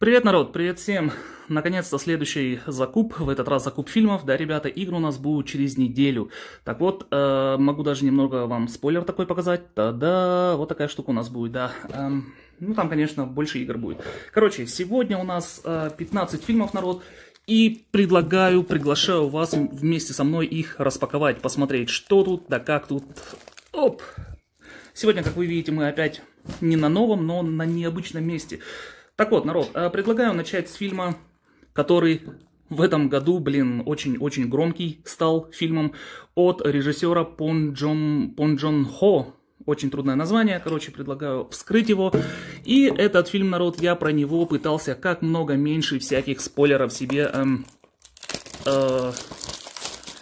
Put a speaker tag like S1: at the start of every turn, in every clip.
S1: Привет, народ, привет всем! Наконец-то следующий закуп, в этот раз закуп фильмов. Да, ребята, игры у нас будут через неделю. Так вот, э, могу даже немного вам спойлер такой показать. Та-да, вот такая штука у нас будет, да. Эм, ну, там, конечно, больше игр будет. Короче, сегодня у нас э, 15 фильмов, народ. И предлагаю, приглашаю вас вместе со мной их распаковать, посмотреть, что тут, да как тут. Оп! Сегодня, как вы видите, мы опять не на новом, но на необычном месте. Так вот, народ, э, предлагаю начать с фильма, который в этом году, блин, очень-очень громкий стал фильмом от режиссера Пон Джон, Пон Джон Хо. Очень трудное название, короче, предлагаю вскрыть его. И этот фильм, народ, я про него пытался как много меньше всяких спойлеров себе... Эм, э,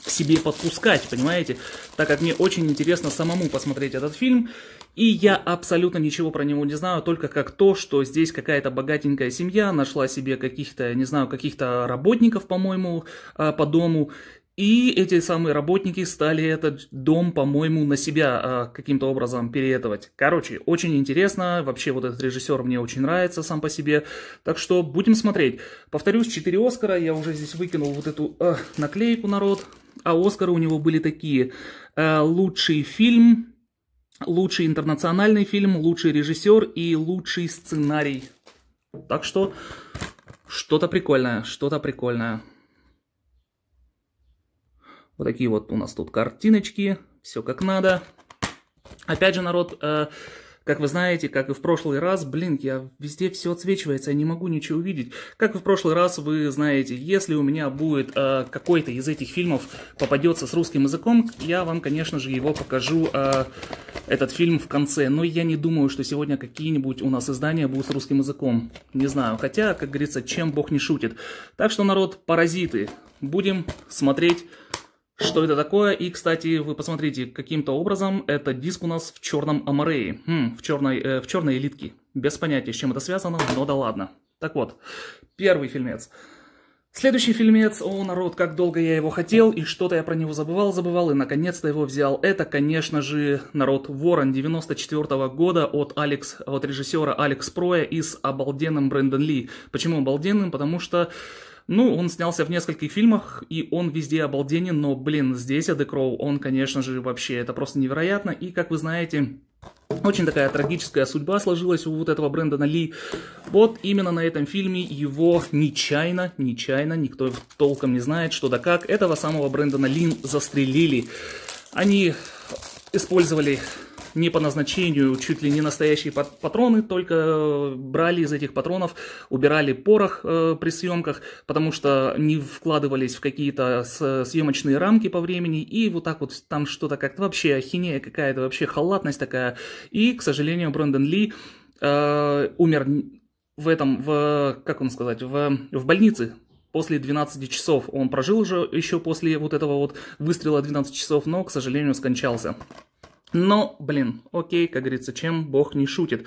S1: к себе подпускать, понимаете? Так как мне очень интересно самому посмотреть этот фильм. И я абсолютно ничего про него не знаю, только как то, что здесь какая-то богатенькая семья нашла себе каких-то, не знаю, каких-то работников, по-моему, а, по дому. И эти самые работники стали этот дом, по-моему, на себя а, каким-то образом переэтовать. Короче, очень интересно. Вообще, вот этот режиссер мне очень нравится сам по себе. Так что будем смотреть. Повторюсь, 4 Оскара. Я уже здесь выкинул вот эту э, наклейку народ. А Оскары у него были такие. Э, лучший фильм, лучший интернациональный фильм, лучший режиссер и лучший сценарий. Так что что-то прикольное, что-то прикольное. Вот такие вот у нас тут картиночки, все как надо. Опять же, народ, э, как вы знаете, как и в прошлый раз, блин, я везде все отсвечивается, я не могу ничего увидеть. Как и в прошлый раз, вы знаете, если у меня будет э, какой-то из этих фильмов попадется с русским языком, я вам, конечно же, его покажу, э, этот фильм в конце. Но я не думаю, что сегодня какие-нибудь у нас издания будут с русским языком. Не знаю, хотя, как говорится, чем бог не шутит. Так что, народ, паразиты, будем смотреть что это такое? И, кстати, вы посмотрите, каким-то образом этот диск у нас в черном амарее, хм, в, черной, э, в черной элитке. Без понятия, с чем это связано, но да ладно. Так вот, первый фильмец. Следующий фильмец, о, народ, как долго я его хотел, и что-то я про него забывал, забывал, и наконец-то его взял. Это, конечно же, народ Ворон 94 -го года от, Алекс, от режиссера Алекс Проя и с обалденным Брэндон Ли. Почему обалденным? Потому что ну, он снялся в нескольких фильмах, и он везде обалденен, но, блин, здесь Эдди Кроу, он, конечно же, вообще, это просто невероятно. И, как вы знаете, очень такая трагическая судьба сложилась у вот этого Брэндона Ли. Вот именно на этом фильме его нечаянно, нечаянно, никто толком не знает, что да как, этого самого Брэндона Ли застрелили. Они использовали не по назначению, чуть ли не настоящие патроны, только э, брали из этих патронов, убирали порох э, при съемках, потому что не вкладывались в какие-то съемочные рамки по времени, и вот так вот там что-то как-то вообще ахинея какая-то, вообще халатность такая. И, к сожалению, Брэндон Ли э, умер в этом, в, как вам сказать, в, в больнице после 12 часов. Он прожил уже еще после вот этого вот выстрела 12 часов, но, к сожалению, скончался. Но, блин, окей, как говорится, чем бог не шутит.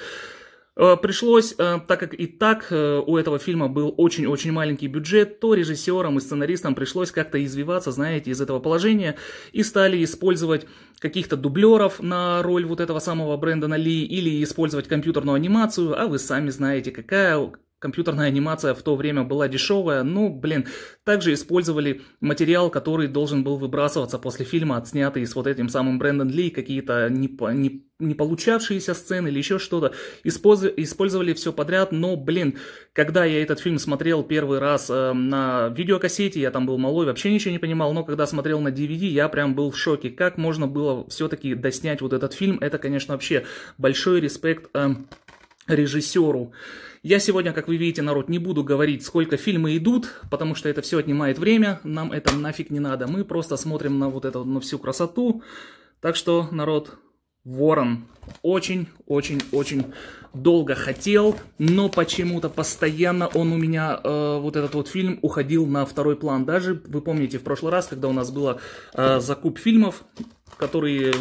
S1: Э, пришлось, э, так как и так э, у этого фильма был очень-очень маленький бюджет, то режиссерам и сценаристам пришлось как-то извиваться, знаете, из этого положения, и стали использовать каких-то дублеров на роль вот этого самого Брэндона Ли, или использовать компьютерную анимацию, а вы сами знаете, какая компьютерная анимация в то время была дешевая, ну, блин, также использовали материал, который должен был выбрасываться после фильма, отснятый с вот этим самым Брэндон Ли, какие-то не, не, не получавшиеся сцены или еще что-то, Использ, использовали все подряд, но, блин, когда я этот фильм смотрел первый раз э, на видеокассете, я там был малой, вообще ничего не понимал, но когда смотрел на DVD, я прям был в шоке, как можно было все-таки доснять вот этот фильм, это, конечно, вообще большой респект э, режиссеру. Я сегодня, как вы видите, народ, не буду говорить, сколько фильмы идут, потому что это все отнимает время, нам это нафиг не надо. Мы просто смотрим на вот эту, на всю красоту. Так что, народ, Ворон очень-очень-очень долго хотел, но почему-то постоянно он у меня, э, вот этот вот фильм, уходил на второй план. Даже, вы помните, в прошлый раз, когда у нас было э, закуп фильмов, которые э,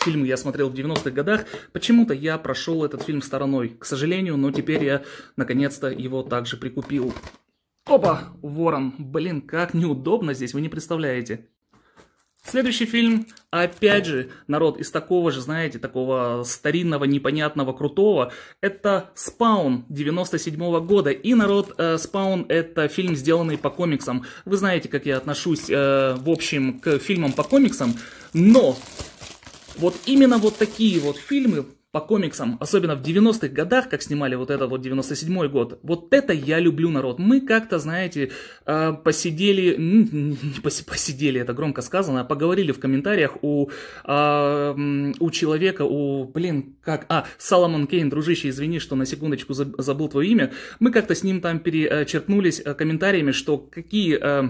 S1: фильм я смотрел в 90-х годах, почему-то я прошел этот фильм стороной, к сожалению, но теперь я наконец-то его также прикупил. Опа, ворон, блин, как неудобно здесь, вы не представляете. Следующий фильм, опять же, народ из такого же, знаете, такого старинного, непонятного, крутого, это «Спаун» 97 -го года. И, народ, э, «Спаун» — это фильм, сделанный по комиксам. Вы знаете, как я отношусь, э, в общем, к фильмам по комиксам, но вот именно вот такие вот фильмы по комиксам, особенно в 90-х годах, как снимали вот это вот 97-й год, вот это я люблю, народ. Мы как-то, знаете, а, посидели, не посидели, это громко сказано, а поговорили в комментариях у, а, у человека, у, блин, как, а, Соломон Кейн, дружище, извини, что на секундочку забыл твое имя, мы как-то с ним там перечеркнулись э, э, комментариями, что какие э,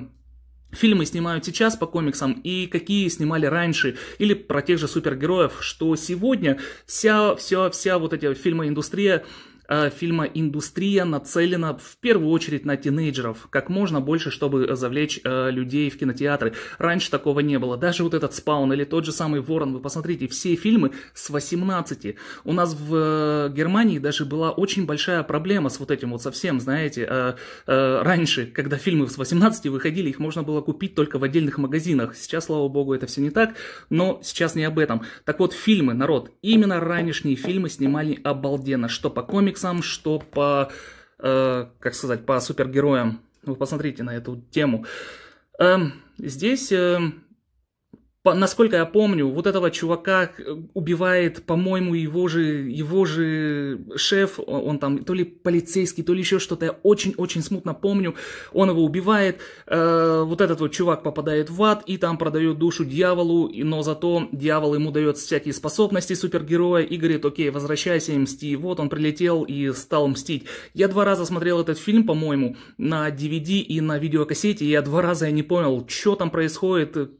S1: фильмы снимают сейчас по комиксам и какие снимали раньше, или про тех же супергероев, что сегодня вся, вся, вся вот эта фильмы индустрия Э, фильма «Индустрия» нацелена в первую очередь на тинейджеров, как можно больше, чтобы завлечь э, людей в кинотеатры. Раньше такого не было. Даже вот этот «Спаун» или тот же самый «Ворон», вы посмотрите, все фильмы с 18. У нас в э, Германии даже была очень большая проблема с вот этим вот совсем, знаете, раньше, когда фильмы с 18 выходили, их можно было купить только в отдельных магазинах. Сейчас, слава богу, это все не так, но сейчас не об этом. Так вот, фильмы, народ, именно ранешние фильмы снимали обалденно, что по комиксам, комиксам, что по, э, как сказать, по супергероям. Вы посмотрите на эту тему. Э, здесь... Эм, по, насколько я помню, вот этого чувака э, убивает, по-моему, его же, его же шеф, он там то ли полицейский, то ли еще что-то, я очень-очень смутно помню, он его убивает, э, вот этот вот чувак попадает в ад и там продает душу дьяволу, но зато дьявол ему дает всякие способности супергероя и говорит, окей, возвращайся и мсти, вот он прилетел и стал мстить. Я два раза смотрел этот фильм, по-моему, на DVD и на видеокассете, и я два раза я не понял, что там происходит,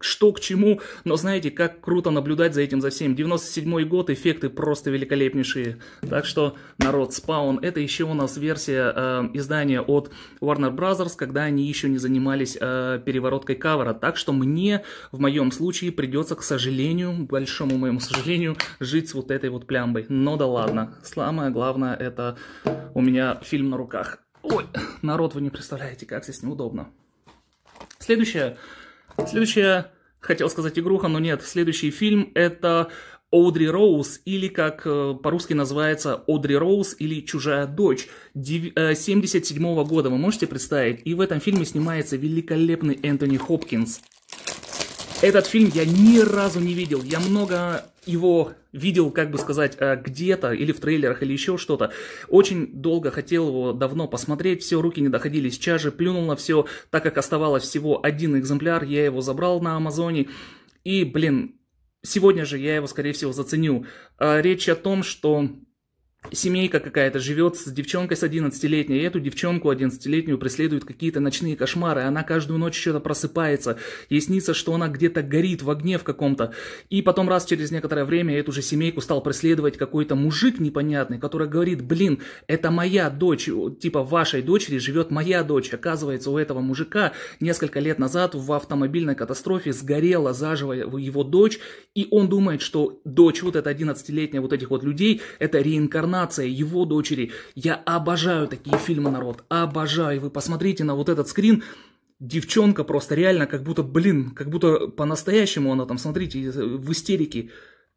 S1: что к чему, но знаете, как круто наблюдать за этим за всем. 97 год, эффекты просто великолепнейшие. Так что, народ, спаун, это еще у нас версия э, издания от Warner Brothers, когда они еще не занимались э, перевороткой кавера. Так что мне, в моем случае, придется, к сожалению, большому моему сожалению, жить с вот этой вот плямбой. Но да ладно. Самое главное, это у меня фильм на руках. Ой, народ, вы не представляете, как здесь неудобно. Следующее Следующая, хотел сказать игруха, но нет, следующий фильм это Одри Роуз, или как э, по-русски называется Одри Роуз или Чужая дочь 77 э, -го года, вы можете представить? И в этом фильме снимается великолепный Энтони Хопкинс. Этот фильм я ни разу не видел. Я много его видел, как бы сказать, э, где-то или в трейлерах, или еще что-то. Очень долго хотел его давно посмотреть, все, руки не доходили, сейчас же плюнул на все, так как оставалось всего один экземпляр, я его забрал на Амазоне, и, блин, сегодня же я его, скорее всего, заценю. Э, речь о том, что семейка какая-то живет с девчонкой с 11-летней, и эту девчонку 11-летнюю преследуют какие-то ночные кошмары, она каждую ночь что-то просыпается, ей снится, что она где-то горит в огне в каком-то, и потом раз через некоторое время эту же семейку стал преследовать какой-то мужик непонятный, который говорит, блин, это моя дочь, типа вашей дочери живет моя дочь, оказывается, у этого мужика несколько лет назад в автомобильной катастрофе сгорела заживо его дочь, и он думает, что дочь вот эта 11-летняя вот этих вот людей, это реинкарнация «Коронация», «Его дочери». Я обожаю такие фильмы, народ, обожаю. вы посмотрите на вот этот скрин, девчонка просто реально как будто, блин, как будто по-настоящему она там, смотрите, в истерике.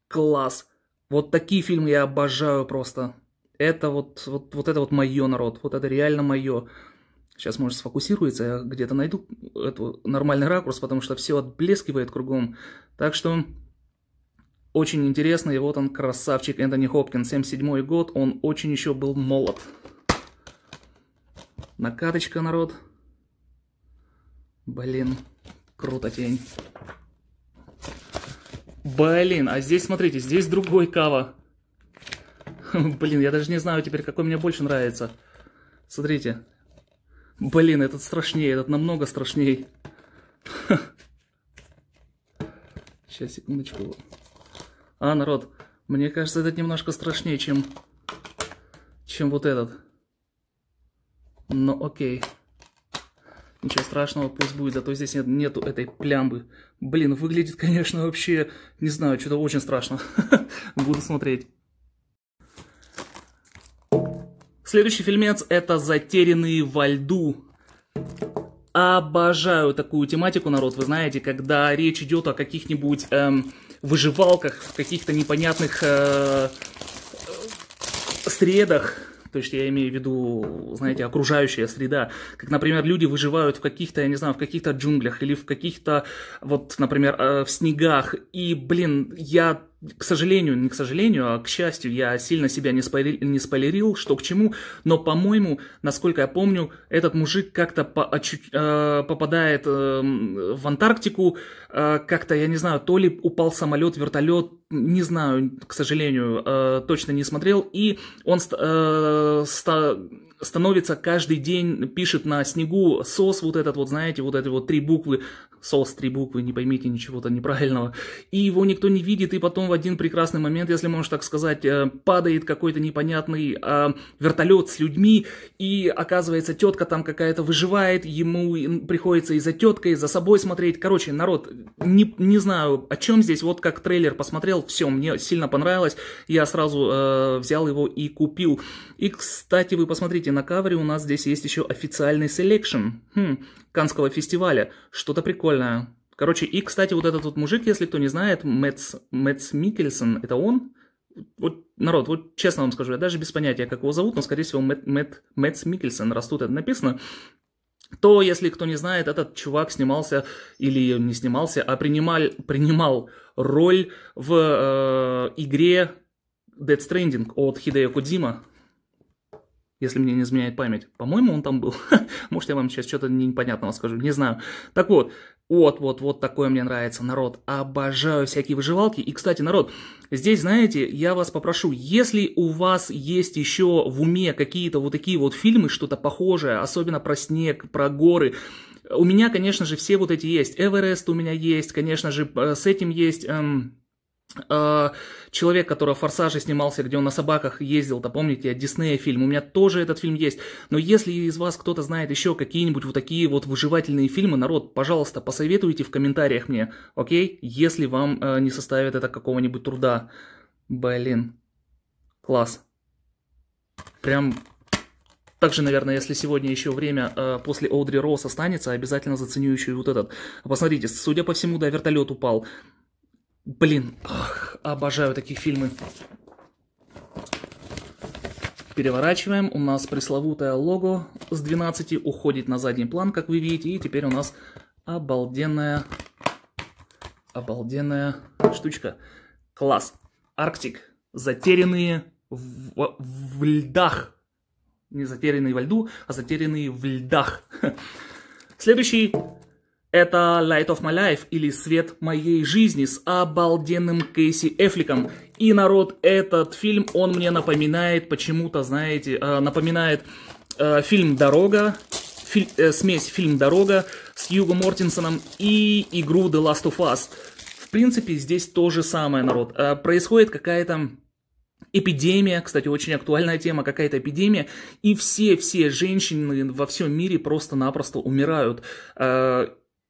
S1: Класс. Вот такие фильмы я обожаю просто. Это вот, вот, вот это вот мое, народ, вот это реально мое. Сейчас, может, сфокусируется, я где-то найду эту нормальный ракурс, потому что все отблескивает кругом. Так что очень интересный, вот он, красавчик Энтони Хопкинс, 77 год, он очень еще был молод. Накаточка, народ. Блин, круто тень. Блин, а здесь, смотрите, здесь другой кава. Блин, я даже не знаю теперь, какой мне больше нравится. Смотрите. Блин, этот страшнее, этот намного страшнее. Сейчас, секундочку. А, народ, мне кажется, этот немножко страшнее, чем, чем вот этот. Но ну, окей. Ничего страшного, пусть будет, а то здесь нет, нету этой плямбы. Блин, выглядит, конечно, вообще, не знаю, что-то очень страшно. Буду смотреть. Следующий фильмец это «Затерянные во льду». Обожаю такую тематику, народ, вы знаете, когда речь идет о каких-нибудь эм, выживалках, в каких-то непонятных э, э, средах. То есть я имею в виду, знаете, окружающая среда. Как, например, люди выживают в каких-то, я не знаю, в каких-то джунглях или в каких-то, вот, например, э, в снегах. И, блин, я к сожалению, не к сожалению, а к счастью, я сильно себя не, спойлер, не спойлерил, что к чему, но, по-моему, насколько я помню, этот мужик как-то по, э, попадает э, в Антарктику, э, как-то, я не знаю, то ли упал самолет, вертолет, не знаю, к сожалению, э, точно не смотрел, и он э, ста, становится каждый день, пишет на снегу сос вот этот вот, знаете, вот эти вот три буквы соус три буквы, не поймите ничего-то неправильного, и его никто не видит, и потом в один прекрасный момент, если можно так сказать, э, падает какой-то непонятный э, вертолет с людьми, и оказывается тетка там какая-то выживает, ему приходится и за теткой, и за собой смотреть. Короче, народ, не, не знаю, о чем здесь, вот как трейлер посмотрел, все, мне сильно понравилось, я сразу э, взял его и купил. И, кстати, вы посмотрите, на кавере у нас здесь есть еще официальный селекшн хм, Канского фестиваля, что-то прикольное прикольно. Короче, и, кстати, вот этот вот мужик, если кто не знает, Мэтс, Мэтс Микельсон, это он. Вот, народ, вот честно вам скажу, я даже без понятия, как его зовут, но, скорее всего, Мэт, Мэт, Мэтс Микельсон, растут это написано. То, если кто не знает, этот чувак снимался, или не снимался, а принимал, принимал роль в э, игре Dead Stranding от Хидео Кодзима если мне не изменяет память. По-моему, он там был. Может, я вам сейчас что-то непонятного скажу, не знаю. Так вот, вот, вот, вот такое мне нравится, народ. Обожаю всякие выживалки. И, кстати, народ, здесь, знаете, я вас попрошу, если у вас есть еще в уме какие-то вот такие вот фильмы, что-то похожее, особенно про снег, про горы, у меня, конечно же, все вот эти есть. Эверест у меня есть, конечно же, э, с этим есть... Эм, Э, человек, который в «Форсаже» снимался, где он на собаках ездил, да помните, Диснея фильм, у меня тоже этот фильм есть. Но если из вас кто-то знает еще какие-нибудь вот такие вот выживательные фильмы, народ, пожалуйста, посоветуйте в комментариях мне, окей? Если вам э, не составит это какого-нибудь труда. Блин, класс. Прям также, наверное, если сегодня еще время э, после Одри Росс останется, обязательно заценю еще и вот этот. Посмотрите, судя по всему, да, вертолет упал. Блин, ах, обожаю такие фильмы. Переворачиваем. У нас пресловутое лого с 12 уходит на задний план, как вы видите. И теперь у нас обалденная, обалденная штучка. Класс. Арктик. Затерянные в, в льдах. Не затерянные во льду, а затерянные в льдах. Следующий это Light of My Life или Свет моей жизни с обалденным Кейси Эфликом. И, народ, этот фильм, он мне напоминает, почему-то, знаете, э, напоминает э, фильм «Дорога», фи э, смесь фильм «Дорога» с Юго Мортинсоном и игру The Last of Us. В принципе, здесь то же самое, народ. происходит какая-то эпидемия, кстати, очень актуальная тема, какая-то эпидемия, и все-все женщины во всем мире просто-напросто умирают.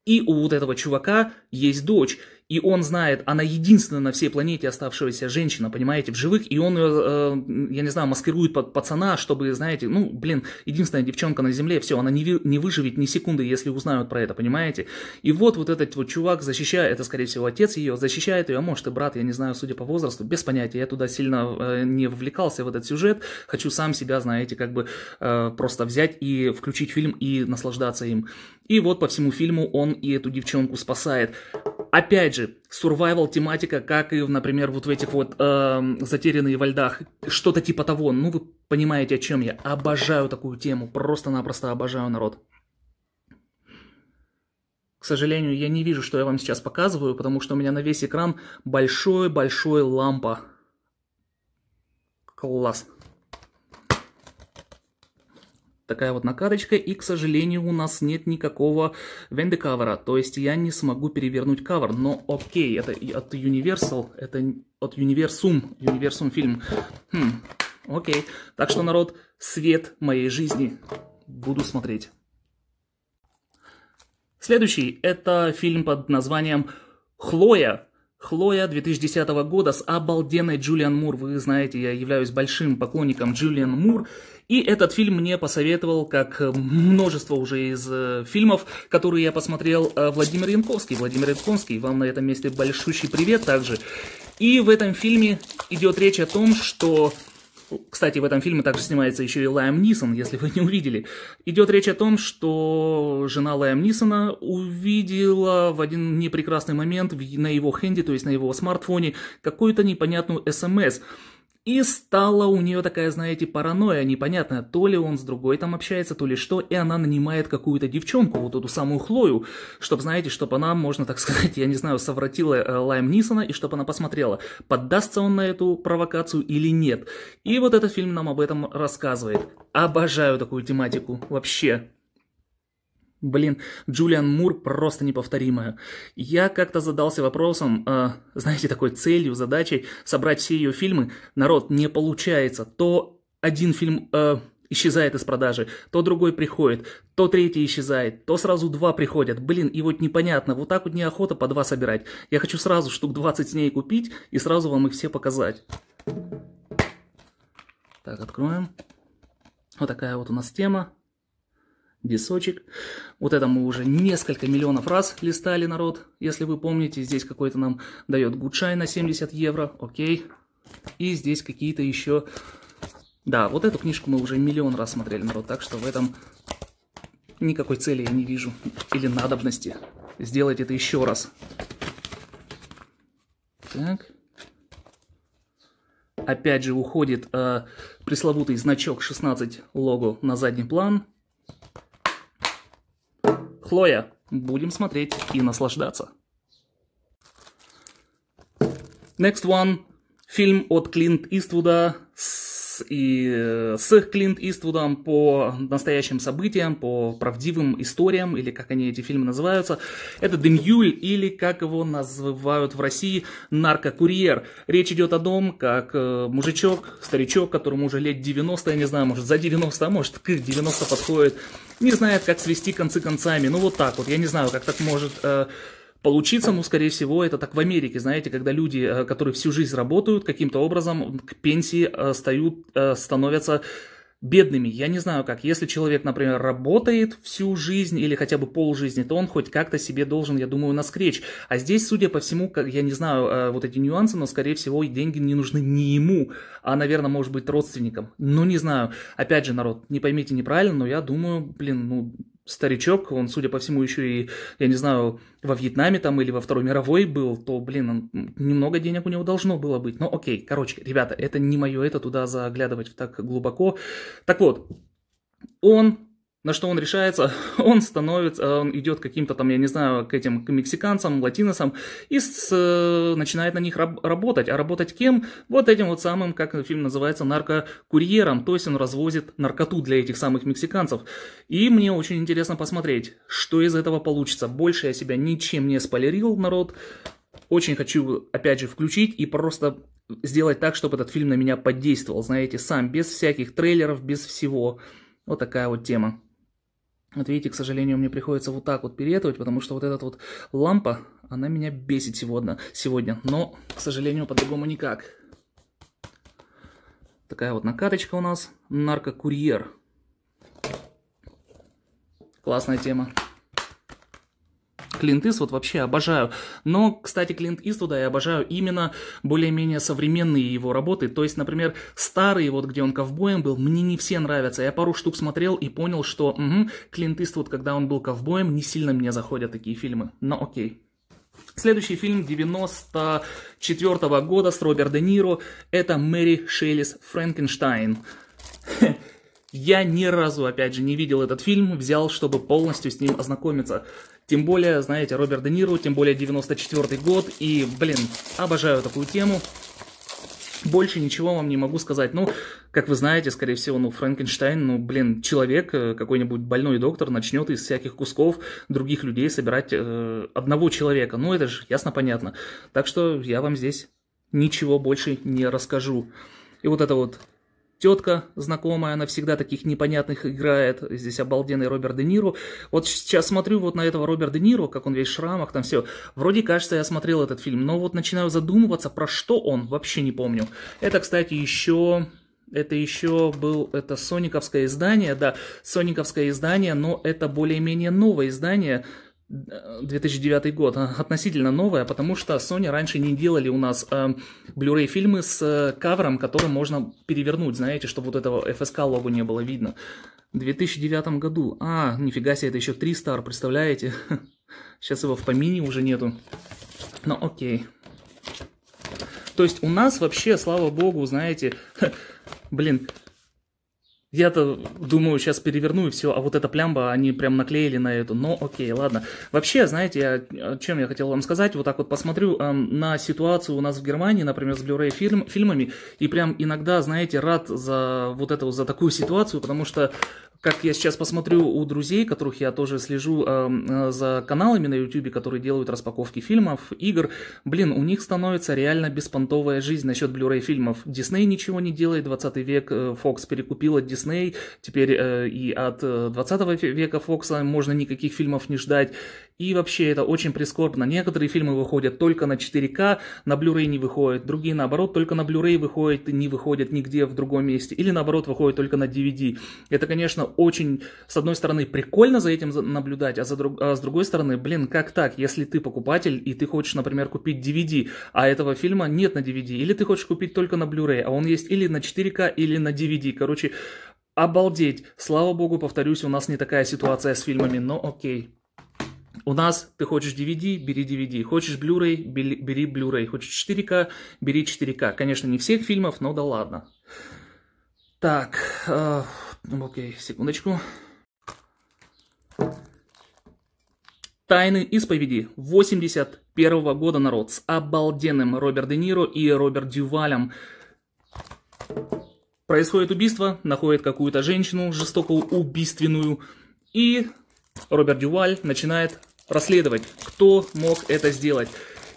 S1: И у вот этого чувака есть дочь и он знает, она единственная на всей планете оставшаяся женщина, понимаете, в живых, и он ее, э, э, я не знаю, маскирует под пацана, чтобы, знаете, ну, блин, единственная девчонка на Земле, все, она не, не выживет ни секунды, если узнают про это, понимаете? И вот вот этот вот чувак защищает, это, скорее всего, отец ее, защищает ее, а может и брат, я не знаю, судя по возрасту, без понятия, я туда сильно э, не вовлекался в этот сюжет, хочу сам себя, знаете, как бы э, просто взять и включить фильм и наслаждаться им. И вот по всему фильму он и эту девчонку спасает опять же, survival тематика, как и, например, вот в этих вот э, «Затерянные во льдах», что-то типа того. Ну, вы понимаете, о чем я. Обожаю такую тему, просто-напросто обожаю народ. К сожалению, я не вижу, что я вам сейчас показываю, потому что у меня на весь экран большой-большой лампа. Класс такая вот накаточка, и, к сожалению, у нас нет никакого венды кавера, то есть я не смогу перевернуть кавер, но окей, это от Universal, это от Universum, Universum фильм. Хм, окей, так что, народ, свет моей жизни, буду смотреть. Следующий – это фильм под названием «Хлоя», Хлоя 2010 года с обалденной Джулиан Мур. Вы знаете, я являюсь большим поклонником Джулиан Мур. И этот фильм мне посоветовал, как э, множество уже из э, фильмов, которые я посмотрел, э, Владимир Янковский. Владимир Янковский, вам на этом месте большущий привет также. И в этом фильме идет речь о том, что... Кстати, в этом фильме также снимается еще и Лайм Нисон, если вы не увидели. Идет речь о том, что жена Лайм Нисона увидела в один непрекрасный момент на его хенде, то есть на его смартфоне, какую-то непонятную СМС. И стала у нее такая, знаете, паранойя непонятная. То ли он с другой там общается, то ли что. И она нанимает какую-то девчонку, вот эту самую Хлою, чтобы, знаете, чтобы она, можно так сказать, я не знаю, совратила э, Лайм Нисона, и чтобы она посмотрела, поддастся он на эту провокацию или нет. И вот этот фильм нам об этом рассказывает. Обожаю такую тематику. Вообще. Блин, Джулиан Мур просто неповторимая. Я как-то задался вопросом, э, знаете, такой целью, задачей собрать все ее фильмы. Народ, не получается. То один фильм э, исчезает из продажи, то другой приходит, то третий исчезает, то сразу два приходят. Блин, и вот непонятно, вот так вот неохота по два собирать. Я хочу сразу штук 20 с ней купить и сразу вам их все показать. Так, откроем. Вот такая вот у нас тема височек. Вот это мы уже несколько миллионов раз листали, народ. Если вы помните, здесь какой-то нам дает гудшай на 70 евро, окей. И здесь какие-то еще... Да, вот эту книжку мы уже миллион раз смотрели, народ, так что в этом никакой цели я не вижу или надобности. Сделать это еще раз. Так. Опять же уходит э, пресловутый значок 16 лого на задний план. Хлоя, будем смотреть и наслаждаться. Next one. Фильм от Клинт Иствуда с и э, с Клинт Иствудом по настоящим событиям, по правдивым историям, или как они эти фильмы называются. Это «Демюль», или как его называют в России, «Наркокурьер». Речь идет о том, как э, мужичок, старичок, которому уже лет 90, я не знаю, может за 90, а может к 90 подходит, не знает, как свести концы концами. Ну вот так вот, я не знаю, как так может... Э, Получиться, ну, скорее всего, это так в Америке, знаете, когда люди, э, которые всю жизнь работают, каким-то образом к пенсии э, стают, э, становятся бедными. Я не знаю как. Если человек, например, работает всю жизнь или хотя бы полжизни, то он хоть как-то себе должен, я думаю, наскречь. А здесь, судя по всему, как, я не знаю вот эти нюансы, но, скорее всего, деньги не нужны не ему, а, наверное, может быть, родственникам. Ну, не знаю. Опять же, народ, не поймите неправильно, но я думаю, блин, ну, старичок, он, судя по всему, еще и, я не знаю, во Вьетнаме там или во Второй мировой был, то, блин, он, немного денег у него должно было быть. Но окей, короче, ребята, это не мое, это туда заглядывать так глубоко. Так вот, он на что он решается, он становится, он идет каким-то там, я не знаю, к этим к мексиканцам, латиносам и с, э, начинает на них раб- работать. А работать кем? Вот этим вот самым, как фильм называется, наркокурьером. То есть он развозит наркоту для этих самых мексиканцев. И мне очень интересно посмотреть, что из этого получится. Больше я себя ничем не спойлерил, народ. Очень хочу, опять же, включить и просто сделать так, чтобы этот фильм на меня подействовал, знаете, сам, без всяких трейлеров, без всего. Вот такая вот тема. Вот видите, к сожалению, мне приходится вот так вот перетывать, потому что вот эта вот лампа, она меня бесит сегодня, сегодня. Но, к сожалению, по-другому никак. Такая вот накаточка у нас. Наркокурьер. Классная тема. Клинт Иствуд вообще обожаю. Но, кстати, Клинт Иствуда я обожаю именно более-менее современные его работы. То есть, например, старые, вот где он ковбоем был, мне не все нравятся. Я пару штук смотрел и понял, что угу, Клинт Иствуд, когда он был ковбоем, не сильно мне заходят такие фильмы. Но окей. Следующий фильм 94 -го года с Роберт Де Ниро. Это Мэри Шеллис Франкенштайн. Я ни разу, опять же, не видел этот фильм, взял, чтобы полностью с ним ознакомиться. Тем более, знаете, Роберт Де Ниро, тем более 94 год, и, блин, обожаю такую тему. Больше ничего вам не могу сказать. Ну, как вы знаете, скорее всего, ну, Франкенштейн, ну, блин, человек, э, какой-нибудь больной доктор начнет из всяких кусков других людей собирать э, одного человека. Ну, это же ясно-понятно. Так что я вам здесь ничего больше не расскажу. И вот это вот тетка знакомая, она всегда таких непонятных играет, здесь обалденный Роберт Де Ниро. Вот сейчас смотрю вот на этого Роберта Де Ниро, как он весь в шрамах, там все. Вроде кажется, я смотрел этот фильм, но вот начинаю задумываться, про что он, вообще не помню. Это, кстати, еще это еще был, это сониковское издание, да, сониковское издание, но это более-менее новое издание, 2009 э, год, а, относительно новая, потому что Sony раньше не делали у нас э, Blu-ray фильмы с э, кавером, который можно перевернуть, знаете, чтобы вот этого FSK лого не было видно. В 2009 году, а, нифига себе, это еще 3 Star, представляете? Сейчас его в помине уже нету. Но окей. То есть у нас вообще, слава богу, знаете, блин, я-то думаю, сейчас переверну и все, а вот эта плямба, они прям наклеили на эту. Но ну, окей, ладно. Вообще, знаете, я, чем я хотел вам сказать, вот так вот посмотрю эм, на ситуацию у нас в Германии, например, с Blu-ray фильм, фильмами, и прям иногда, знаете, рад за вот эту, за такую ситуацию, потому что как я сейчас посмотрю у друзей, которых я тоже слежу эм, э, за каналами на YouTube, которые делают распаковки фильмов, игр, блин, у них становится реально беспонтовая жизнь насчет Blu-ray фильмов. Дисней ничего не делает, 20 век э, Fox перекупила Дисней, теперь э, и от 20 э, века Фокса э, можно никаких фильмов не ждать. И вообще это очень прискорбно. Некоторые фильмы выходят только на 4К, на Blu-ray не выходят. Другие, наоборот, только на Blu-ray выходят и не выходят нигде в другом месте. Или, наоборот, выходят только на DVD. Это, конечно, очень, с одной стороны, прикольно за этим наблюдать, а, за друг... а с другой стороны, блин, как так? Если ты покупатель и ты хочешь, например, купить DVD, а этого фильма нет на DVD, или ты хочешь купить только на Blu-ray, а он есть или на 4К, или на DVD. Короче, обалдеть. Слава богу, повторюсь, у нас не такая ситуация с фильмами, но окей у нас ты хочешь DVD, бери DVD. Хочешь Blu-ray, бери Blu-ray. Хочешь 4К, бери 4К. Конечно, не всех фильмов, но да ладно. Так, э, ну, окей, секундочку. «Тайны исповеди» 81 -го года, народ, с обалденным Роберт Де Ниро и Роберт Дювалем. Происходит убийство, находит какую-то женщину жестокую убийственную, и Роберт Дюваль начинает расследовать, кто мог это сделать.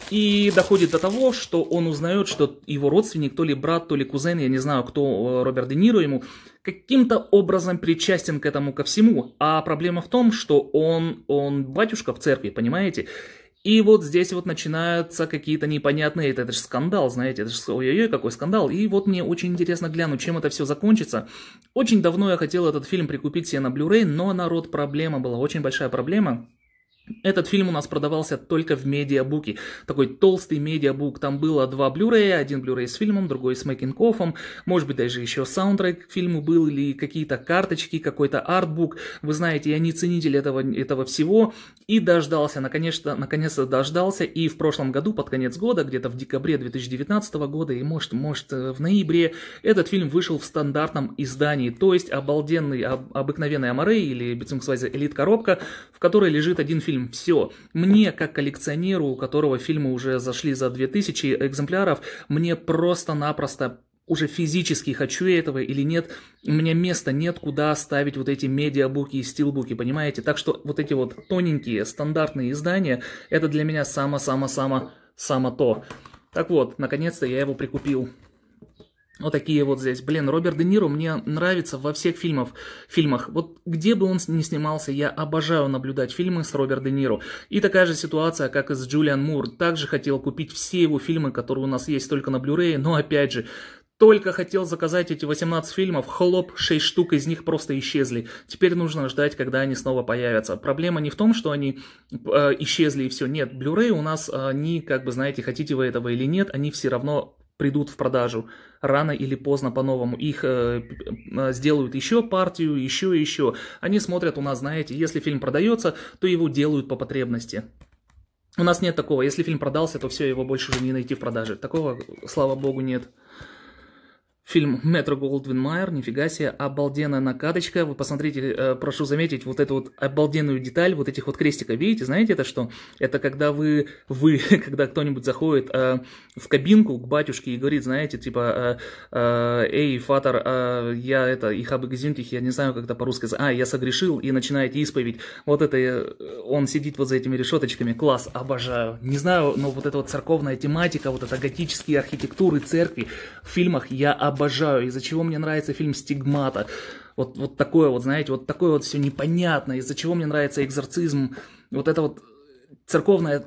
S1: И доходит до того, что он узнает, что его родственник, то ли брат, то ли кузен, я не знаю, кто э, Роберт Де Ниро ему, каким-то образом причастен к этому ко всему. А проблема в том, что он, он батюшка в церкви, понимаете? И вот здесь вот начинаются какие-то непонятные, это, это же скандал, знаете, это же ой-ой-ой, какой скандал. И вот мне очень интересно глянуть, чем это все закончится. Очень давно я хотел этот фильм прикупить себе на Blu-ray, но народ проблема была, очень большая проблема. Этот фильм у нас продавался только в медиабуке. Такой толстый медиабук. Там было два блюрея. Один блюрей с фильмом, другой с мейкинг-оффом. Может быть, даже еще саундтрек к фильму был или какие-то карточки, какой-то артбук. Вы знаете, я не ценитель этого, этого всего. И дождался, наконец-то, наконец-то дождался. И в прошлом году, под конец года, где-то в декабре 2019 года и, может, может в ноябре, этот фильм вышел в стандартном издании. То есть обалденный, об, обыкновенный Амарей или Бицунгсвайзе Элит-коробка, в которой лежит один фильм фильм, все. Мне, как коллекционеру, у которого фильмы уже зашли за 2000 экземпляров, мне просто-напросто уже физически хочу я этого или нет, у меня места нет, куда ставить вот эти медиабуки и стилбуки, понимаете? Так что вот эти вот тоненькие стандартные издания, это для меня само-само-само-само то. Так вот, наконец-то я его прикупил. Вот такие вот здесь. Блин, Роберт Де Ниро мне нравится во всех фильмах. фильмах. Вот где бы он ни снимался, я обожаю наблюдать фильмы с Роберт Де Ниро. И такая же ситуация, как и с Джулиан Мур. Также хотел купить все его фильмы, которые у нас есть только на blu но опять же, только хотел заказать эти 18 фильмов, хлоп, 6 штук из них просто исчезли. Теперь нужно ждать, когда они снова появятся. Проблема не в том, что они э, исчезли и все. Нет, Blu-ray у нас, э, они, как бы, знаете, хотите вы этого или нет, они все равно придут в продажу рано или поздно по-новому. Их э, э, сделают еще партию, еще и еще. Они смотрят у нас, знаете, если фильм продается, то его делают по потребности. У нас нет такого. Если фильм продался, то все, его больше уже не найти в продаже. Такого, слава богу, нет. Фильм «Метро Голдвин Майер», нифига себе, обалденная накаточка. Вы посмотрите, э, прошу заметить, вот эту вот обалденную деталь вот этих вот крестиков. Видите, знаете это что? Это когда вы, вы, когда кто-нибудь заходит э, в кабинку к батюшке и говорит, знаете, типа, э, э, эй, фатер, э, я это, их абыгзинтих, я не знаю, как это по-русски, а, я согрешил, и начинаете исповедь. Вот это, э, он сидит вот за этими решеточками, класс, обожаю. Не знаю, но вот эта вот церковная тематика, вот это готические архитектуры, церкви, в фильмах я обожаю обожаю, из-за чего мне нравится фильм «Стигмата». Вот, вот такое вот, знаете, вот такое вот все непонятное, из-за чего мне нравится «Экзорцизм». Вот это вот э, церковная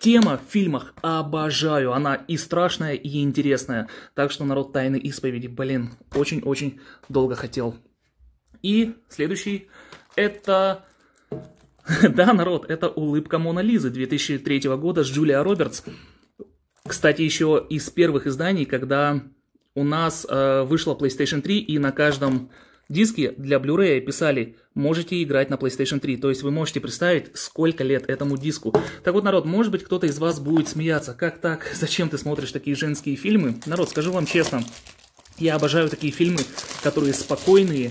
S1: тема в фильмах обожаю. Она и страшная, и интересная. Так что народ тайны исповеди, блин, очень-очень долго хотел. И следующий это... да, народ, это «Улыбка Мона Лизы» 2003 года с Джулия Робертс. Кстати, еще из первых изданий, когда у нас э, вышла PlayStation 3, и на каждом диске для Blu-ray писали «можете играть на PlayStation 3». То есть вы можете представить, сколько лет этому диску. Так вот, народ, может быть, кто-то из вас будет смеяться. Как так? Зачем ты смотришь такие женские фильмы? Народ, скажу вам честно, я обожаю такие фильмы, которые спокойные,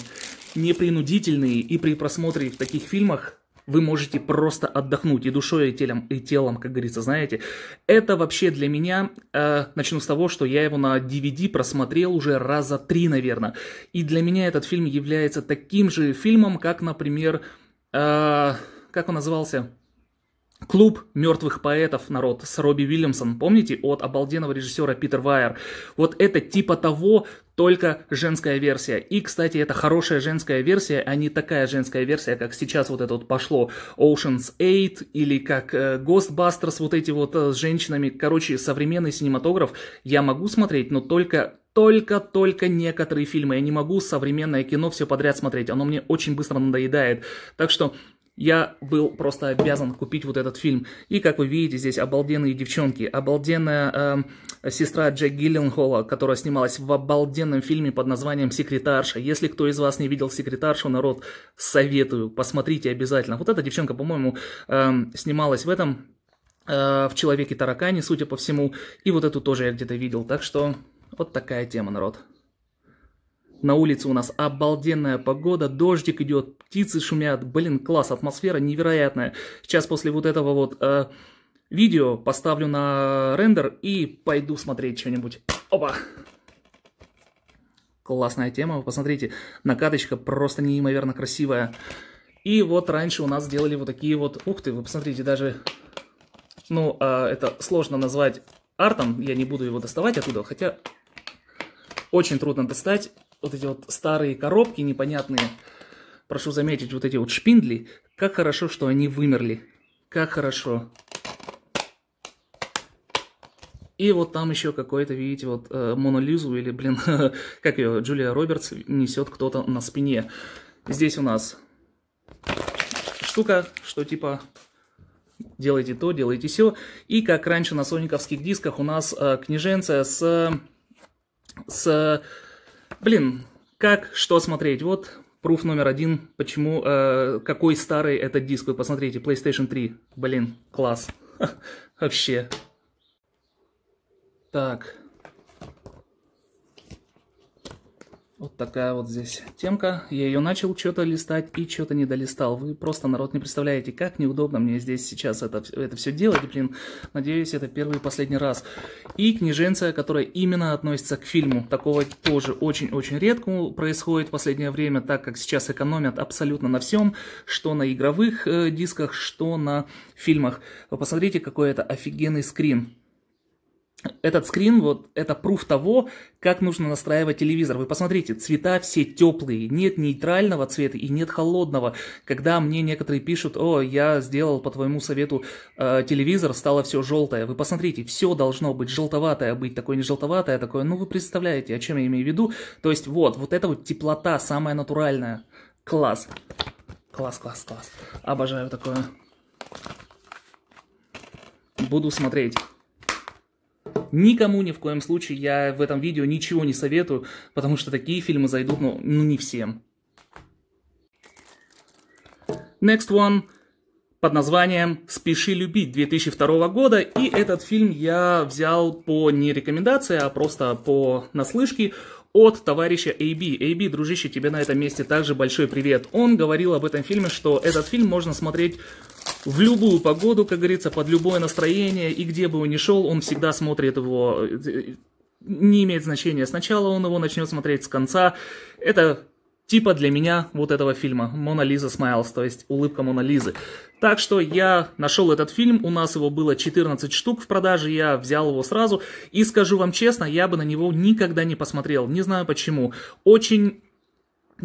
S1: непринудительные, и при просмотре в таких фильмах вы можете просто отдохнуть и душой, и телом, и телом, как говорится, знаете. Это вообще для меня, э, начну с того, что я его на DVD просмотрел уже раза три, наверное. И для меня этот фильм является таким же фильмом, как, например, э, как он назывался? Клуб мертвых поэтов, народ, с Робби Уильямсон, помните, от обалденного режиссера Питер Вайер. Вот это типа того, только женская версия. И, кстати, это хорошая женская версия, а не такая женская версия, как сейчас вот это вот пошло Ocean's 8 или как э, Ghostbusters, вот эти вот э, с женщинами. Короче, современный синематограф я могу смотреть, но только только-только некоторые фильмы. Я не могу современное кино все подряд смотреть, оно мне очень быстро надоедает. Так что я был просто обязан купить вот этот фильм. И, как вы видите, здесь обалденные девчонки, обалденная э, сестра Джек Гилленхола, которая снималась в обалденном фильме под названием «Секретарша». Если кто из вас не видел «Секретаршу», народ, советую, посмотрите обязательно. Вот эта девчонка, по-моему, э, снималась в этом, э, в «Человеке-таракане», судя по всему, и вот эту тоже я где-то видел. Так что вот такая тема, народ. На улице у нас обалденная погода, дождик идет, птицы шумят. Блин, класс, атмосфера невероятная. Сейчас после вот этого вот э, видео поставлю на рендер и пойду смотреть что-нибудь. Опа! Классная тема, вы посмотрите, накаточка просто неимоверно красивая. И вот раньше у нас делали вот такие вот... Ух ты, вы посмотрите, даже... Ну, э, это сложно назвать артом, я не буду его доставать оттуда, хотя очень трудно достать вот эти вот старые коробки непонятные, прошу заметить, вот эти вот шпиндли, как хорошо, что они вымерли. Как хорошо. И вот там еще какой-то, видите, вот э, Монолизу или, блин, как ее, Джулия Робертс несет кто-то на спине. Здесь у нас штука, что типа делайте то, делайте все. И как раньше на сониковских дисках у нас э, книженция с, с Блин, как, что смотреть? Вот пруф номер один, почему, э, какой старый этот диск. Вы посмотрите, PlayStation 3. Блин, класс. Вообще. Так. Вот такая вот здесь темка. Я ее начал что-то листать и что-то не долистал. Вы просто, народ, не представляете, как неудобно мне здесь сейчас это, это все делать. Блин, надеюсь, это первый и последний раз. И книженция, которая именно относится к фильму. Такого тоже очень-очень редко происходит в последнее время, так как сейчас экономят абсолютно на всем, что на игровых э, дисках, что на фильмах. Вы посмотрите, какой это офигенный скрин этот скрин, вот это пруф того, как нужно настраивать телевизор. Вы посмотрите, цвета все теплые, нет нейтрального цвета и нет холодного. Когда мне некоторые пишут, о, я сделал по твоему совету э, телевизор, стало все желтое. Вы посмотрите, все должно быть желтоватое, быть такое не желтоватое, такое, ну вы представляете, о чем я имею в виду. То есть вот, вот эта вот теплота самая натуральная. Класс. Класс, класс, класс. Обожаю такое. Буду смотреть. Никому ни в коем случае я в этом видео ничего не советую, потому что такие фильмы зайдут, но ну, ну не всем. Next one под названием «Спеши любить» 2002 года, и этот фильм я взял по не рекомендации, а просто по наслышке от товарища AB. AB, дружище, тебе на этом месте также большой привет. Он говорил об этом фильме, что этот фильм можно смотреть в любую погоду, как говорится, под любое настроение, и где бы он ни шел, он всегда смотрит его, э, не имеет значения. Сначала он его начнет смотреть с конца. Это типа для меня вот этого фильма «Мона Лиза Смайлз», то есть «Улыбка Мона Лизы». Так что я нашел этот фильм, у нас его было 14 штук в продаже, я взял его сразу, и скажу вам честно, я бы на него никогда не посмотрел, не знаю почему. Очень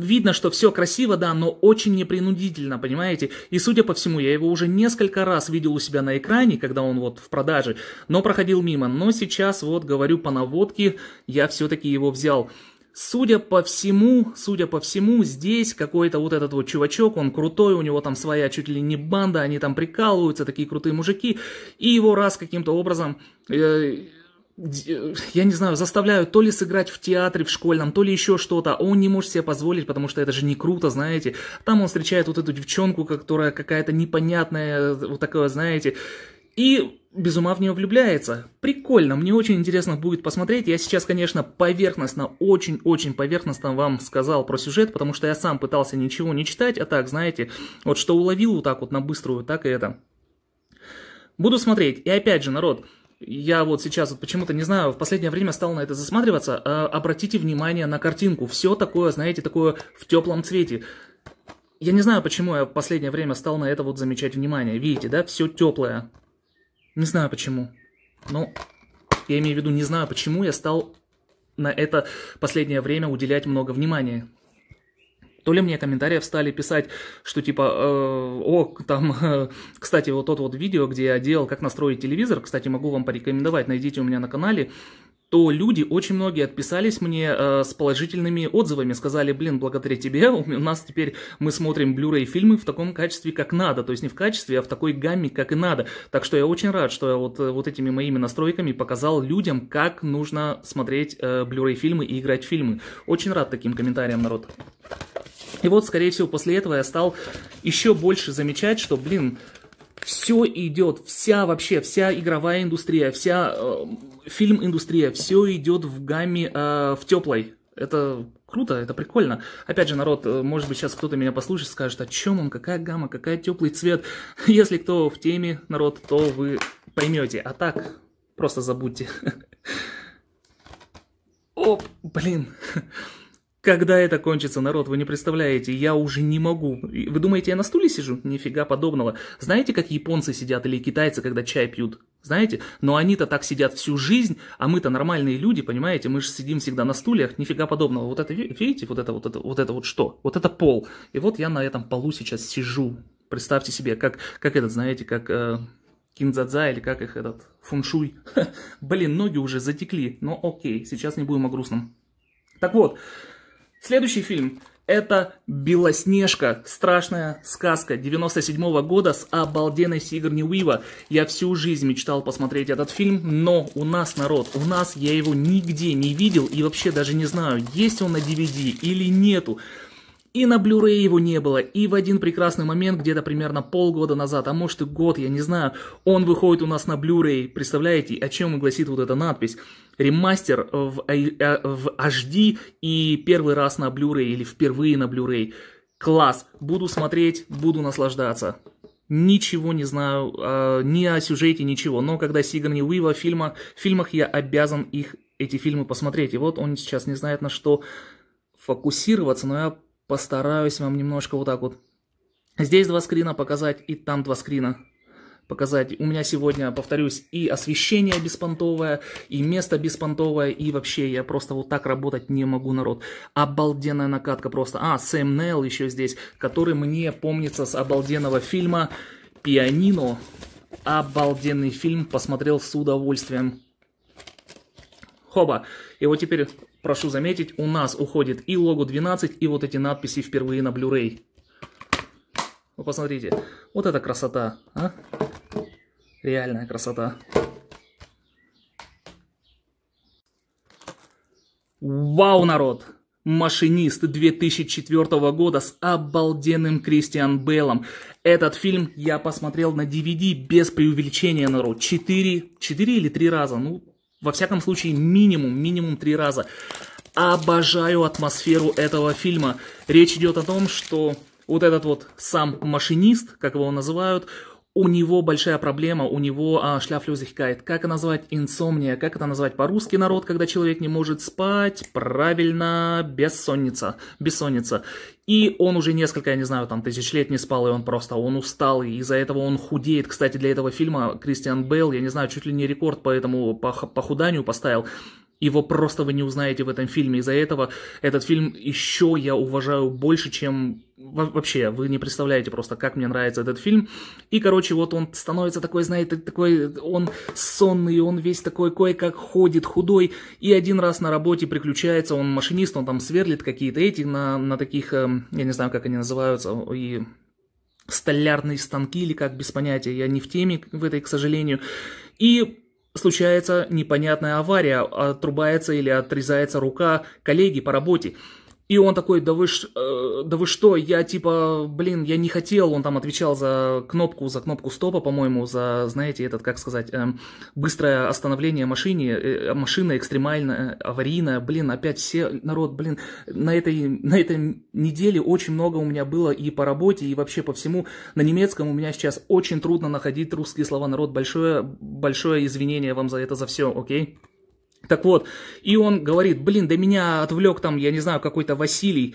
S1: Видно, что все красиво, да, но очень непринудительно, понимаете? И судя по всему, я его уже несколько раз видел у себя на экране, когда он вот в продаже, но проходил мимо. Но сейчас вот говорю по наводке, я все-таки его взял. Судя по всему, судя по всему, здесь какой-то вот этот вот чувачок, он крутой, у него там своя чуть ли не банда, они там прикалываются, такие крутые мужики, и его раз каким-то образом э, я не знаю, заставляют то ли сыграть в театре в школьном, то ли еще что-то, а он не может себе позволить, потому что это же не круто, знаете. Там он встречает вот эту девчонку, которая какая-то непонятная, вот такая, знаете, и без ума в нее влюбляется. Прикольно, мне очень интересно будет посмотреть. Я сейчас, конечно, поверхностно, очень-очень поверхностно вам сказал про сюжет, потому что я сам пытался ничего не читать, а так, знаете, вот что уловил вот так вот на быструю, так и это. Буду смотреть. И опять же, народ, я вот сейчас вот почему-то, не знаю, в последнее время стал на это засматриваться, э, обратите внимание на картинку. Все такое, знаете, такое в теплом цвете. Я не знаю, почему я в последнее время стал на это вот замечать внимание. Видите, да, все теплое. Не знаю почему. Ну, я имею в виду, не знаю, почему я стал на это последнее время уделять много внимания. То ли мне комментариев стали писать, что типа, э, о, там, э, кстати, вот тот вот видео, где я делал, как настроить телевизор, кстати, могу вам порекомендовать, найдите у меня на канале, то люди, очень многие отписались мне э, с положительными отзывами, сказали, блин, благодаря тебе у нас теперь мы смотрим Blu-ray фильмы в таком качестве, как надо, то есть не в качестве, а в такой гамме, как и надо. Так что я очень рад, что я вот, э, вот этими моими настройками показал людям, как нужно смотреть э, Blu-ray фильмы и играть в фильмы. Очень рад таким комментариям, народ. И вот, скорее всего, после этого я стал еще больше замечать, что, блин, все идет, вся вообще, вся игровая индустрия, вся э, фильм-индустрия, все идет в гамме, э, в теплой. Это круто, это прикольно. Опять же, народ, э, может быть, сейчас кто-то меня послушает, скажет, о «А чем он, какая гамма, какая теплый цвет. Если кто в теме, народ, то вы поймете. А так, просто забудьте. Оп, блин. Когда это кончится, народ, вы не представляете, я уже не могу. Вы думаете, я на стуле сижу? Нифига подобного. Знаете, как японцы сидят или китайцы, когда чай пьют? Знаете? Но они-то так сидят всю жизнь, а мы-то нормальные люди, понимаете? Мы же сидим всегда на стульях, нифига подобного. Вот это, видите, вот это вот, это, вот это вот что? Вот это пол. И вот я на этом полу сейчас сижу. Представьте себе, как, как этот, знаете, как... Э кинзадза или как их этот, фуншуй. Блин, ноги уже затекли, но окей, сейчас не будем о грустном. Так вот, Следующий фильм это «Белоснежка», страшная сказка 97 -го года с обалденной Сигурни Уива. Я всю жизнь мечтал посмотреть этот фильм, но у нас народ, у нас я его нигде не видел и вообще даже не знаю, есть он на DVD или нету. И на Blu-ray его не было, и в один прекрасный момент, где-то примерно полгода назад, а может и год, я не знаю, он выходит у нас на Blu-ray, представляете, о чем и гласит вот эта надпись ремастер в, э, в HD и первый раз на Blu-ray или впервые на Blu-ray. Класс, буду смотреть, буду наслаждаться. Ничего не знаю, э, ни о сюжете, ничего. Но когда Сигарни Уива в фильмах, в фильмах я обязан их, эти фильмы посмотреть. И вот он сейчас не знает, на что фокусироваться, но я постараюсь вам немножко вот так вот. Здесь два скрина показать, и там два скрина показать. У меня сегодня, повторюсь, и освещение беспонтовое, и место беспонтовое, и вообще я просто вот так работать не могу, народ. Обалденная накатка просто. А, Сэм Нейл еще здесь, который мне помнится с обалденного фильма «Пианино». Обалденный фильм, посмотрел с удовольствием. Хоба. И вот теперь, прошу заметить, у нас уходит и лого 12, и вот эти надписи впервые на Blu-ray. Вы посмотрите, вот эта красота, а? Реальная красота. Вау, народ! Машинист 2004 года с обалденным Кристиан Беллом. Этот фильм я посмотрел на DVD без преувеличения, народ. Четыре, четыре или три раза, ну, во всяком случае, минимум, минимум три раза. Обожаю атмосферу этого фильма. Речь идет о том, что вот этот вот сам машинист, как его называют, у него большая проблема, у него а, шляфлюзихкайт. Как назвать инсомния? Как это назвать по-русски народ, когда человек не может спать? Правильно, бессонница. Бессонница. И он уже несколько, я не знаю, там тысяч лет не спал, и он просто, он устал, и из-за этого он худеет. Кстати, для этого фильма Кристиан Белл, я не знаю, чуть ли не рекорд по этому, по похуданию поставил. Его просто вы не узнаете в этом фильме. Из-за этого этот фильм еще я уважаю больше, чем вообще. Вы не представляете просто, как мне нравится этот фильм. И, короче, вот он становится такой, знаете, такой, он сонный, он весь такой кое-как ходит, худой. И один раз на работе приключается, он машинист, он там сверлит какие-то эти на, на таких, эм, я не знаю, как они называются, и столярные станки или как, без понятия, я не в теме в этой, к сожалению. И случается непонятная авария, отрубается или отрезается рука коллеги по работе, и он такой, да вы, ш, э, да вы что, я типа, блин, я не хотел. Он там отвечал за кнопку, за кнопку стопа, по-моему, за, знаете, этот, как сказать, э, быстрое остановление машине, э, машина экстремальная, аварийная. Блин, опять все, народ, блин, на этой, на этой неделе очень много у меня было и по работе, и вообще по всему. На немецком у меня сейчас очень трудно находить русские слова. Народ, большое, большое извинение вам за это, за все, окей? Так вот, и он говорит, блин, да меня отвлек там, я не знаю, какой-то Василий,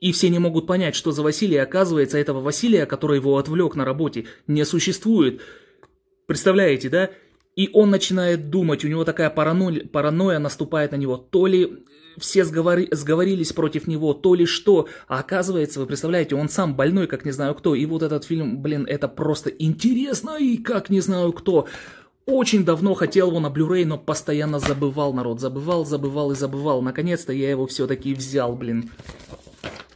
S1: и все не могут понять, что за Василий, оказывается, этого Василия, который его отвлек на работе, не существует. Представляете, да? И он начинает думать, у него такая параноя, паранойя наступает на него. То ли все сговори, сговорились против него, то ли что. А оказывается, вы представляете, он сам больной, как не знаю кто. И вот этот фильм, блин, это просто интересно и как не знаю кто. Очень давно хотел его на Blu-ray, но постоянно забывал, народ, забывал, забывал и забывал. Наконец-то я его все-таки взял, блин.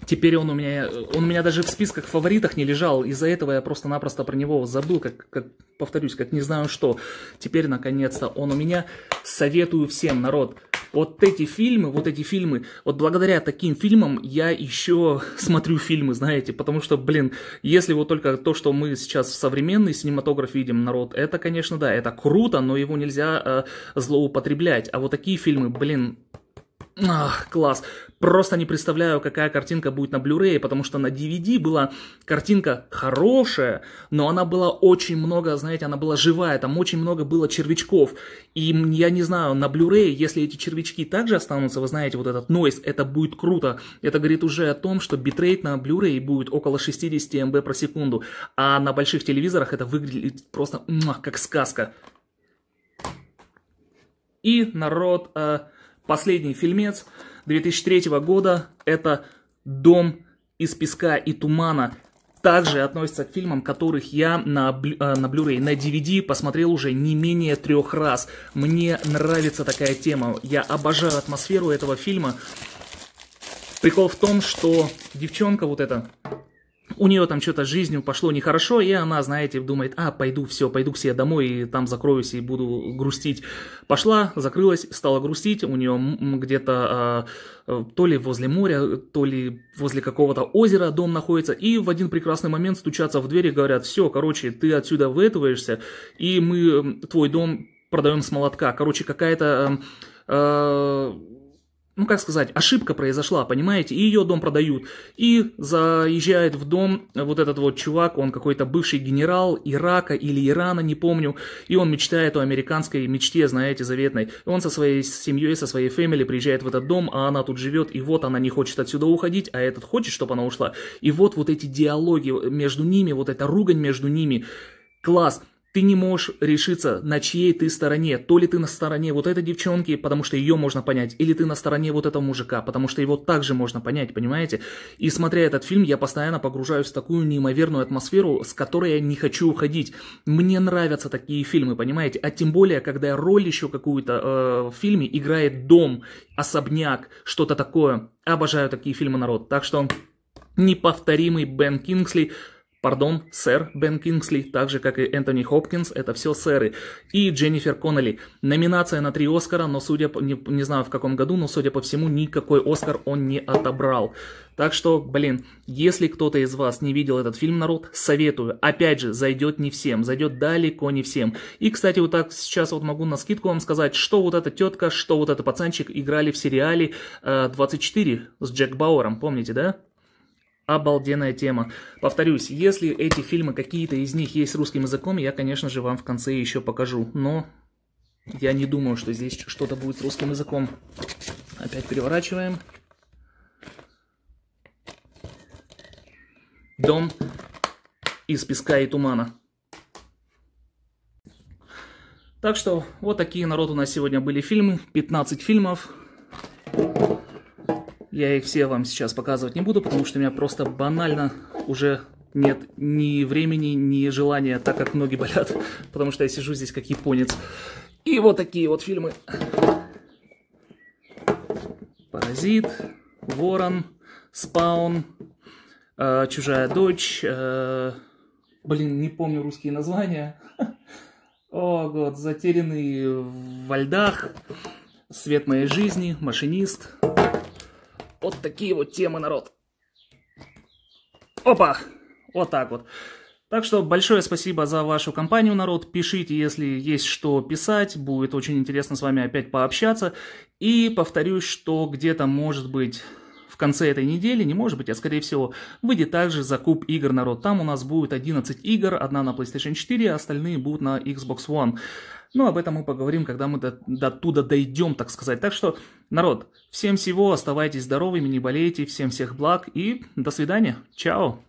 S1: Теперь он у меня, он у меня даже в списках фаворитах не лежал, из-за этого я просто-напросто про него забыл, как, как, повторюсь, как не знаю что. Теперь, наконец-то, он у меня. Советую всем, народ, вот эти фильмы, вот эти фильмы, вот благодаря таким фильмам я еще смотрю фильмы, знаете, потому что, блин, если вот только то, что мы сейчас в современный синематограф видим, народ, это, конечно, да, это круто, но его нельзя э, злоупотреблять, а вот такие фильмы, блин, Ах, класс. Просто не представляю, какая картинка будет на Blu-ray, потому что на DVD была картинка хорошая, но она была очень много, знаете, она была живая, там очень много было червячков. И я не знаю, на Blu-ray, если эти червячки также останутся, вы знаете, вот этот нойз, это будет круто. Это говорит уже о том, что битрейт на Blu-ray будет около 60 мб про секунду, а на больших телевизорах это выглядит просто как сказка. И народ... Э, Последний фильмец 2003 года – это «Дом из песка и тумана». Также относится к фильмам, которых я на, э, на Blu-ray, на DVD посмотрел уже не менее трех раз. Мне нравится такая тема. Я обожаю атмосферу этого фильма. Прикол в том, что девчонка вот эта, у нее там что-то жизнью пошло нехорошо, и она, знаете, думает, а, пойду, все, пойду к себе домой, и там закроюсь, и буду грустить. Пошла, закрылась, стала грустить, у нее где-то а, э, то ли возле моря, то ли возле какого-то озера дом находится, и в один прекрасный момент стучатся в двери, говорят, все, короче, ты отсюда вытываешься, и мы твой дом продаем с молотка. Короче, какая-то... Эм, э, э ну как сказать, ошибка произошла, понимаете, и ее дом продают. И заезжает в дом вот этот вот чувак, он какой-то бывший генерал Ирака или Ирана, не помню, и он мечтает о американской мечте, знаете, заветной. И он со своей семьей, со своей фэмили приезжает в этот дом, а она тут живет, и вот она не хочет отсюда уходить, а этот хочет, чтобы она ушла. И вот вот эти диалоги между ними, вот эта ругань между ними, класс ты не можешь решиться, на чьей ты стороне. То ли ты на стороне вот этой девчонки, потому что ее можно понять, или ты на стороне вот этого мужика, потому что его также можно понять, понимаете? И смотря этот фильм, я постоянно погружаюсь в такую неимоверную атмосферу, с которой я не хочу уходить. Мне нравятся такие фильмы, понимаете? А тем более, когда роль еще какую-то э, в фильме играет дом, особняк, что-то такое. Обожаю такие фильмы народ. Так что неповторимый Бен Кингсли – Пардон, сэр Бен Кингсли, так же, как и Энтони Хопкинс, это все сэры. И Дженнифер Коннелли. Номинация на три Оскара, но судя по... Не, не знаю в каком году, но судя по всему, никакой Оскар он не отобрал. Так что, блин, если кто-то из вас не видел этот фильм, народ, советую. Опять же, зайдет не всем, зайдет далеко не всем. И, кстати, вот так сейчас вот могу на скидку вам сказать, что вот эта тетка, что вот этот пацанчик играли в сериале э, 24 с Джек Бауэром, помните, да? обалденная тема. Повторюсь, если эти фильмы, какие-то из них есть с русским языком, я, конечно же, вам в конце еще покажу. Но я не думаю, что здесь что-то будет с русским языком. Опять переворачиваем. Дом из песка и тумана. Так что вот такие народ у нас сегодня были фильмы. 15 фильмов. Я их все вам сейчас показывать не буду, потому что у меня просто банально уже нет ни времени, ни желания, так как ноги болят, потому что я сижу здесь как японец. И вот такие вот фильмы. Паразит, Ворон, Спаун, э, Чужая дочь, э, блин, не помню русские названия. О, год, затерянный во льдах, Свет моей жизни, Машинист. Вот такие вот темы, народ. Опа! Вот так вот. Так что большое спасибо за вашу компанию, народ. Пишите, если есть что писать. Будет очень интересно с вами опять пообщаться. И повторюсь, что где-то, может быть, конце этой недели, не может быть, а скорее всего, выйдет также закуп игр народ. Там у нас будет 11 игр, одна на PlayStation 4, а остальные будут на Xbox One. Но ну, об этом мы поговорим, когда мы до, до туда дойдем, так сказать. Так что, народ, всем всего, оставайтесь здоровыми, не болейте, всем всех благ и до свидания. Чао!